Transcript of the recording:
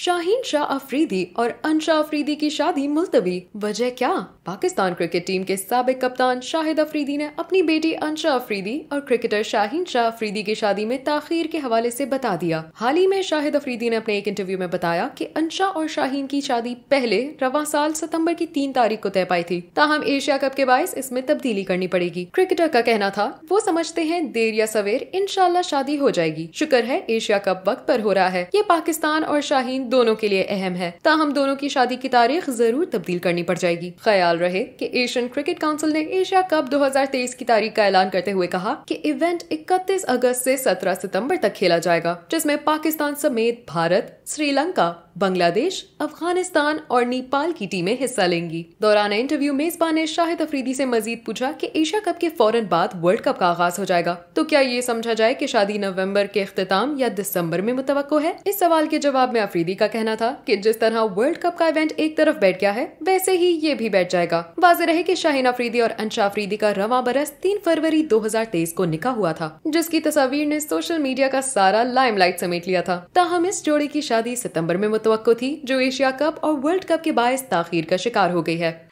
शाहीन शाह अफरीदी और अनशा अफरीदी की शादी मुलतवी वजह क्या पाकिस्तान क्रिकेट टीम के सबक कप्तान शाहिद अफरीदी ने अपनी बेटी अनशा अफरीदी और क्रिकेटर शाहीन शाह अफरीदी की शादी में ताखीर के हवाले से बता दिया हाल ही में शाहिद अफरीदी ने अपने एक इंटरव्यू में बताया कि अनशा और शाहीन की शादी पहले रवा साल सितम्बर की तीन तारीख को तय पाई थी ताहम एशिया कप के बायस इसमें तब्दीली करनी पड़ेगी क्रिकेटर का कहना था वो समझते हैं देर या सवेर इनशाला शादी हो जाएगी शुक्र है एशिया कप वक्त पर हो रहा है ये पाकिस्तान और शाहीन दोनों के लिए अहम है ताहम दोनों की शादी की तारीख जरूर तब्दील करनी पड़ जाएगी ख्याल रहे कि एशियन क्रिकेट काउंसिल ने एशिया कप 2023 की तारीख का ऐलान करते हुए कहा कि इवेंट 31 अगस्त से 17 सितंबर तक खेला जाएगा जिसमें पाकिस्तान समेत भारत श्रीलंका बांग्लादेश अफगानिस्तान और नेपाल की टीमें हिस्सा लेंगी दौरान इंटरव्यू मेजबान ने शाहिद अफरीदी से मजीद पूछा कि एशिया कप के फौरन बाद वर्ल्ड कप का आगाज हो जाएगा तो क्या ये समझा जाए कि शादी नवंबर के अख्ताम या दिसंबर में मुतव है इस सवाल के जवाब में अफरीदी का कहना था कि जिस तरह वर्ल्ड कप का इवेंट एक तरफ बैठ गया है वैसे ही ये भी बैठ जाएगा वाजे रहे कि शाहीन अफरीदी और अंशा अफरीदी का रवा बरस तीन फरवरी 2023 को निका हुआ था जिसकी तस्वीर ने सोशल मीडिया का सारा लाइम समेट लिया था ताहम इस जोड़ी की शादी सितम्बर में मुतव थी जो एशिया कप और वर्ल्ड कप के बायस ताखिर का शिकार हो गयी है